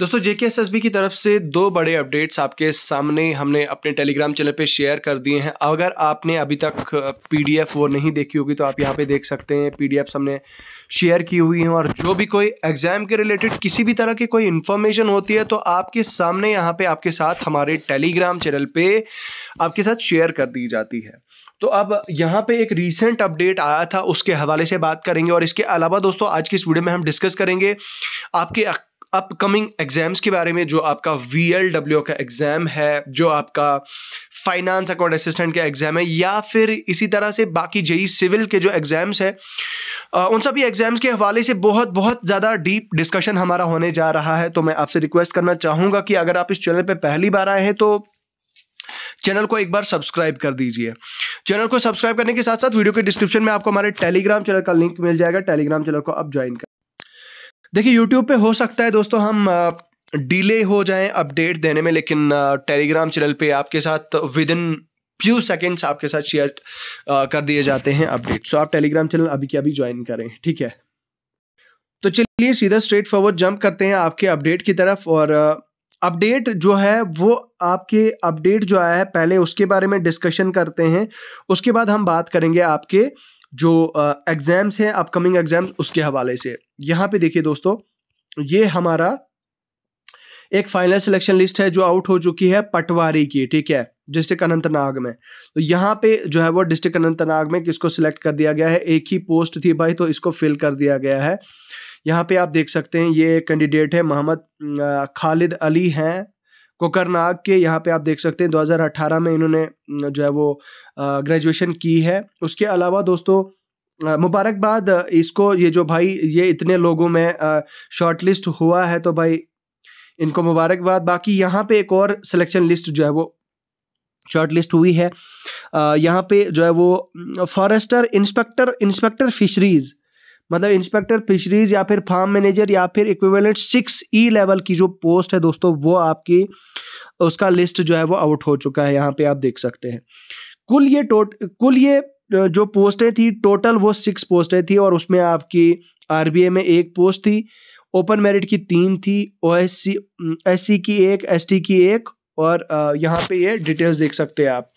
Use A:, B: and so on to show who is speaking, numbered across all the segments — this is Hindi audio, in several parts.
A: दोस्तों जेके एस की तरफ से दो बड़े अपडेट्स आपके सामने हमने अपने टेलीग्राम चैनल पे शेयर कर दिए हैं अगर आपने अभी तक पीडीएफ वो नहीं देखी होगी तो आप यहाँ पे देख सकते हैं पी हमने शेयर की हुई हैं और जो भी कोई एग्ज़ाम के रिलेटेड किसी भी तरह की कोई इन्फॉर्मेशन होती है तो आपके सामने यहाँ पे आपके साथ हमारे टेलीग्राम चैनल पर आपके साथ शेयर कर दी जाती है तो अब यहाँ पे एक रीसेंट अपडेट आया था उसके हवाले से बात करेंगे और इसके अलावा दोस्तों आज की इस वीडियो में हम डिस्कस करेंगे आपके अपकमिंग एग्ज़ाम्स के बारे में जो आपका वी एल डब्ल्यू का एग्ज़ाम है जो आपका फाइनेंस अकाउंट असिस्टेंट का एग्ज़ाम है या फिर इसी तरह से बाकी जई सिविल के जो एग्ज़ाम्स है उन सभी एग्ज़ाम्स के हवाले से बहुत बहुत ज़्यादा डीप डिस्कशन हमारा होने जा रहा है तो मैं आपसे रिक्वेस्ट करना चाहूंगा कि अगर आप इस चैनल पर पहली बार आए हैं तो चैनल को एक बार सब्सक्राइब कर दीजिए चैनल को सब्सक्राइब करने के साथ साथ वीडियो के डिस्क्रिप्शन में आपको हमारे टेलीग्राम चैनल का लिंक मिल जाएगा टेलीग्राम चैनल को आप ज्वाइन करें देखिए यूट्यूब पे हो सकता है दोस्तों हम डिले हो जाए अपडेट देने में लेकिन टेलीग्राम चैनल पे आपके साथ विद इन फ्यू सेकेंड्स आपके साथ शेयर कर दिए जाते हैं अपडेट सो आप टेलीग्राम चैनल अभी के अभी ज्वाइन करें ठीक है तो चलिए सीधा स्ट्रेट फॉरवर्ड जंप करते हैं आपके अपडेट की तरफ और अपडेट जो है वो आपके अपडेट जो आया है पहले उसके बारे में डिस्कशन करते हैं उसके बाद हम बात करेंगे आपके जो एग्ज़ाम्स हैं अपकमिंग एग्ज़ाम्स उसके हवाले से यहाँ पे देखिए दोस्तों ये हमारा एक फाइनल सिलेक्शन लिस्ट है जो आउट हो चुकी है पटवारी की ठीक है डिस्ट्रिक्ट अनंतनाग में तो यहाँ पे जो है वो डिस्ट्रिक्ट अनंतनाग में किसको सिलेक्ट कर दिया गया है एक ही पोस्ट थी भाई तो इसको फिल कर दिया गया है यहाँ पे आप देख सकते हैं ये कैंडिडेट है मोहम्मद खालिद अली हैं कोकरनाग के यहाँ पे आप देख सकते हैं 2018 में इन्होंने जो है वो ग्रेजुएशन की है उसके अलावा दोस्तों मुबारकबाद इसको ये जो भाई ये इतने लोगों में शॉर्ट लिस्ट हुआ है तो भाई इनको मुबारकबाद बाकी यहाँ पे एक और सिलेक्शन लिस्ट जो है वो शॉर्ट लिस्ट हुई है यहाँ पे जो है वो फॉरेस्टर इंस्पेक्टर इंस्पेक्टर फिशरीज मतलब इंस्पेक्टर फिशरीज या फिर फार्म मैनेजर या फिर इक्विवेलेंट सिक्स ई लेवल की जो पोस्ट है दोस्तों वो आपकी उसका लिस्ट जो है वो आउट हो चुका है यहाँ पे आप देख सकते हैं कुल ये टोट कुल ये जो पोस्टें थी टोटल वो सिक्स पोस्टें थी और उसमें आपकी आर में एक पोस्ट थी ओपन मेरिट की तीन थी ओ एस सी की एक एस की एक और यहाँ पे ये डिटेल्स देख सकते हैं आप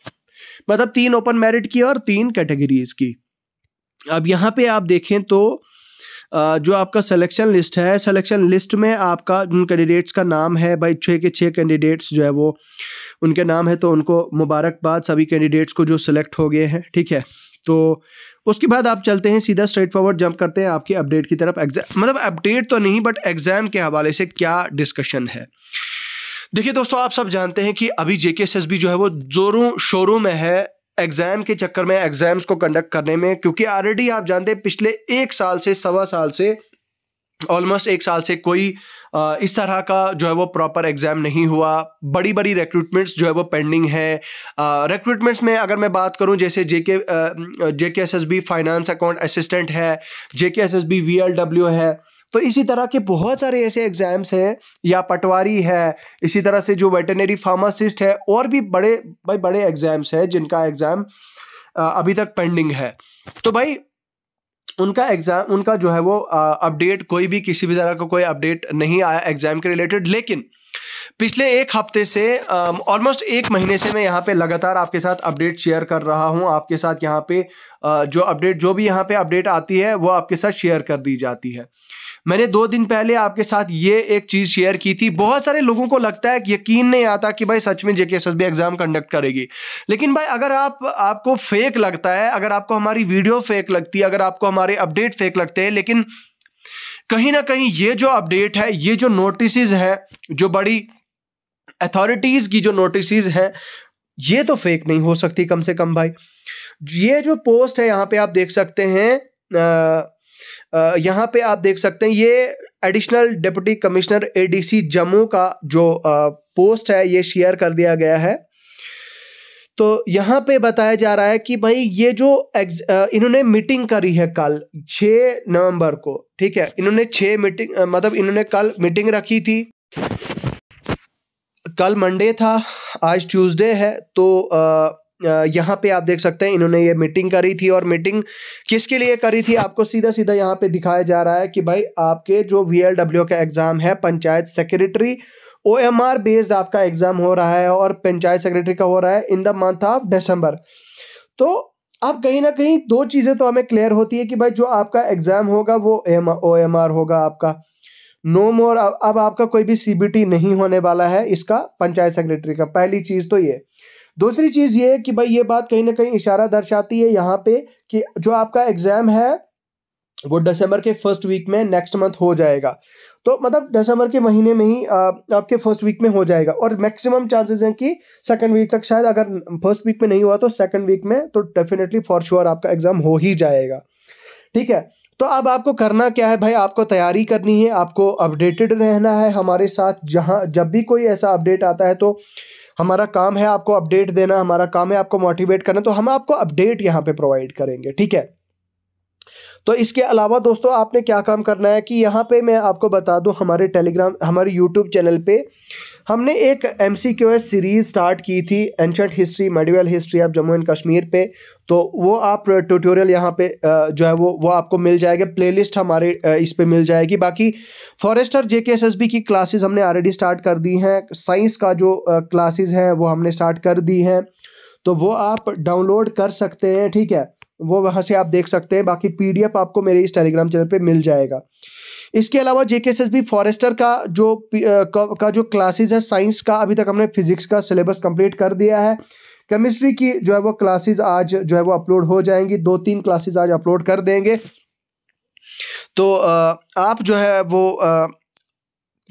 A: मतलब तीन ओपन मेरिट की और तीन कैटेगरीज की अब यहाँ पे आप देखें तो जो आपका सिलेक्शन लिस्ट है सिलेक्शन लिस्ट में आपका उन कैंडिडेट्स का नाम है भाई छः के छः कैंडिडेट्स जो है वो उनके नाम है तो उनको मुबारकबाद सभी कैंडिडेट्स को जो सिलेक्ट हो गए हैं ठीक है तो उसके बाद आप चलते हैं सीधा स्ट्रेट फॉरवर्ड जंप करते हैं आपके अपडेट की तरफ एग्जाम मतलब अपडेट तो नहीं बट एग्ज़ाम के हवाले से क्या डिस्कशन है देखिए दोस्तों आप सब जानते हैं कि अभी जेके जो है वो जोरों शोरों में है एग्ज़ाम के चक्कर में एग्ज़ाम्स को कंडक्ट करने में क्योंकि ऑलरेडी आप जानते हैं पिछले एक साल से सवा साल से ऑलमोस्ट एक साल से कोई इस तरह का जो है वो प्रॉपर एग्ज़ाम नहीं हुआ बड़ी बड़ी रिक्रूटमेंट्स जो है वो पेंडिंग है रिक्रूटमेंट्स में अगर मैं बात करूं जैसे JK JK S S B finance account assistant है JK S S B V L W है तो इसी तरह के बहुत सारे ऐसे एग्ज़ाम्स हैं या पटवारी है इसी तरह से जो वेटनरी फार्मासिस्ट है और भी बड़े भाई बड़े एग्ज़ाम्स हैं जिनका एग्ज़ाम अभी तक पेंडिंग है तो भाई उनका एग्ज़ाम उनका जो है वो अपडेट कोई भी किसी भी तरह का को कोई अपडेट नहीं आया एग्ज़ाम के रिलेटेड लेकिन पिछले एक हफ्ते से ऑलमोस्ट एक महीने से मैं यहाँ पे लगातार आपके साथ अपडेट शेयर कर रहा हूँ आपके साथ यहाँ पे जो अपडेट जो भी यहाँ पे अपडेट आती है वो आपके साथ शेयर कर दी जाती है मैंने दो दिन पहले आपके साथ ये एक चीज़ शेयर की थी बहुत सारे लोगों को लगता है कि यकीन नहीं आता कि भाई सच में जेके एस एग्ज़ाम कंडक्ट करेगी लेकिन भाई अगर आप आपको फेक लगता है अगर आपको हमारी वीडियो फेक लगती है अगर आपको हमारे अपडेट फेक लगते हैं लेकिन कहीं ना कहीं ये जो अपडेट है ये जो नोटिस है जो बड़ी अथॉरिटीज़ की जो नोटिस है ये तो फेक नहीं हो सकती कम से कम भाई ये जो पोस्ट है यहाँ पे आप देख सकते हैं आ, यहाँ पे आप देख सकते हैं ये additional deputy commissioner ADC Jammu का जो पोस्ट है ये शेयर कर दिया गया है तो यहाँ पे बताया जा रहा है कि भाई ये जो इन्होंने मीटिंग करी है कल 6 नवंबर को ठीक है इन्होंने 6 मीटिंग मतलब इन्होंने कल मीटिंग रखी थी कल मंडे था आज ट्यूसडे है तो आ, यहाँ पे आप देख सकते हैं इन्होंने ये मीटिंग करी थी और मीटिंग किसके लिए करी थी आपको सीधा सीधा यहाँ पे दिखाया जा रहा है कि भाई आपके जो वी का एग्ज़ाम है panchayat secretary O M R based आपका एग्ज़ाम हो रहा है और पंचायत सेक्रेटरी का हो रहा है in the month of December तो आप कहीं ना कहीं दो चीज़ें तो हमें क्लियर होती है कि भाई जो आपका एग्ज़ाम होगा वो एम ओ एम आर होगा आपका नो no मोर अब, आपका कोई भी सीबीटी नहीं होने वाला है इसका पंचायत सेक्रेटरी का पहली चीज़ तो ये दूसरी चीज़ ये कि भाई ये बात कहीं ना कहीं इशारा दर्शाती है यहाँ पे कि जो आपका एग्ज़ाम है वो दिसंबर के फर्स्ट वीक में नेक्स्ट मंथ हो जाएगा तो मतलब दिसंबर के महीने में ही आपके फर्स्ट वीक में हो जाएगा और मैक्सिमम चांसेस हैं कि सेकंड वीक तक शायद अगर फर्स्ट वीक में नहीं हुआ तो सेकंड वीक में तो डेफिनेटली फॉर श्योर आपका एग्ज़ाम हो ही जाएगा ठीक है तो अब आपको करना क्या है भाई आपको तैयारी करनी है आपको अपडेटेड रहना है हमारे साथ जहाँ जब भी कोई ऐसा अपडेट आता है तो हमारा काम है आपको अपडेट देना हमारा काम है आपको मोटिवेट करना तो हम आपको अपडेट यहाँ पे प्रोवाइड करेंगे ठीक है तो इसके अलावा दोस्तों आपने क्या काम करना है कि यहाँ पे मैं आपको बता दूँ हमारे टेलीग्राम हमारे यूट्यूब चैनल पे हमने एक M C Q S series start की थी ancient history medieval history of Jammu and Kashmir पे तो वो आप ट्यूटोरियल यहाँ पे जो है वो वो आपको मिल जाएगा प्लेलिस्ट हमारे इस पर मिल जाएगी बाकी forester J K S S B की क्लासेज हमने ऑलरेडी स्टार्ट कर दी हैं साइंस का जो क्लासेज हैं वो हमने स्टार्ट कर दी हैं तो वो आप डाउनलोड कर सकते हैं ठीक है वो वहाँ से आप देख सकते हैं बाकी पी आपको मेरे इस टेलीग्राम चैनल पर मिल जाएगा इसके अलावा जे के बी फॉरेस्टर का जो का, जो क्लासेज है साइंस का अभी तक हमने फिजिक्स का सिलेबस कम्प्लीट कर दिया है केमिस्ट्री की जो है वो क्लासेस आज जो है वो अपलोड हो जाएंगी दो तीन क्लासेस आज अपलोड कर देंगे तो आप जो है वो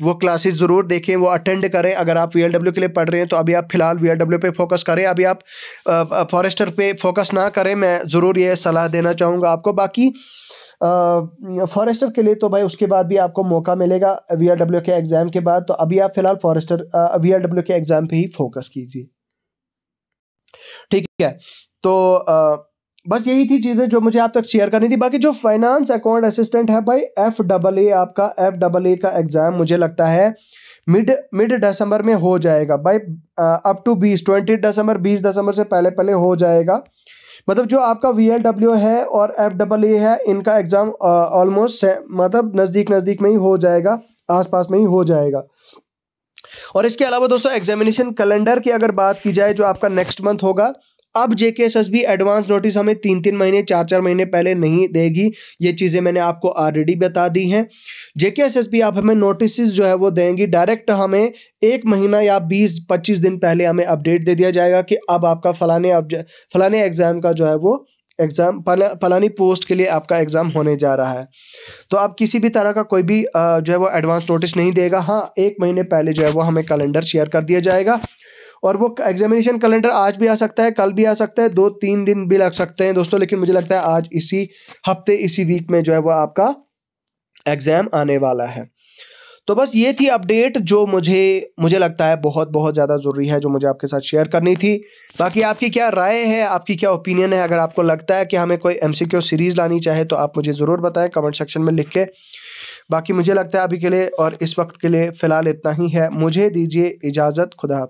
A: वो क्लासेस ज़रूर देखें वो अटेंड करें अगर आप वी के लिए पढ़ रहे हैं तो अभी आप फिलहाल वी एल पे फोकस करें अभी आप फॉरेस्टर पे फोकस ना करें मैं ज़रूर ये सलाह देना चाहूँगा आपको बाकी फॉरेस्टर के लिए तो भाई उसके बाद भी आपको मौका मिलेगा वी के एग्ज़ाम के बाद तो अभी आप फ़िलहाल फॉरेस्टर वी के एग्ज़ाम पर ही फोकस कीजिए ठीक है तो आ, बस यही थी चीज़ें जो मुझे आप तक शेयर करनी थी बाकी जो फाइनेंस अकाउंट असिस्टेंट है भाई एफ डबल ए आपका एफ डबल ए का एग्ज़ाम मुझे लगता है मिड मिड दिसंबर में हो जाएगा भाई अप टू बीस ट्वेंटी दिसंबर बीस दिसंबर से पहले पहले हो जाएगा मतलब जो आपका वी एल डब्ल्यू है और एफ डबल ए है इनका एग्ज़ाम ऑलमोस्ट मतलब नज़दीक नज़दीक में ही हो जाएगा आसपास में ही हो जाएगा और इसके अलावा दोस्तों एग्जामिनेशन कैलेंडर की अगर बात की जाए जो आपका नेक्स्ट मंथ होगा अब JK S S B advance notice हमें तीन तीन महीने चार चार महीने पहले नहीं देगी ये चीज़ें मैंने आपको ऑलरेडी बता दी हैं जेके एस एस बी आप हमें नोटिस जो है वो देंगी डायरेक्ट हमें एक महीना या बीस पच्चीस दिन पहले हमें अपडेट दे दिया जाएगा कि अब आपका फलाने फलाने एग्ज़ाम का जो है वो एग्ज़ाम फलानी पोस्ट के लिए आपका एग्ज़ाम होने जा रहा है तो आप किसी भी तरह का कोई भी जो है वो एडवांस नोटिस नहीं देगा हाँ एक महीने पहले जो है वो हमें कैलेंडर शेयर कर दिया जाएगा और वो एग्जामिनेशन कैलेंडर आज भी आ सकता है कल भी आ सकता है दो तीन दिन भी लग सकते हैं दोस्तों लेकिन मुझे लगता है आज इसी हफ्ते इसी वीक में जो है वो आपका एग्ज़ाम आने वाला है तो बस ये थी अपडेट जो मुझे मुझे लगता है बहुत बहुत ज़्यादा ज़रूरी है जो मुझे आपके साथ शेयर करनी थी बाकी आपकी क्या राय है आपकी क्या ओपिनियन है अगर आपको लगता है कि हमें कोई एम सीरीज़ लानी चाहे तो आप मुझे ज़रूर बताएं कमेंट सेक्शन में लिख के बाकी मुझे लगता है अभी के लिए और इस वक्त के लिए फ़िलहाल इतना ही है मुझे दीजिए इजाज़त खुदा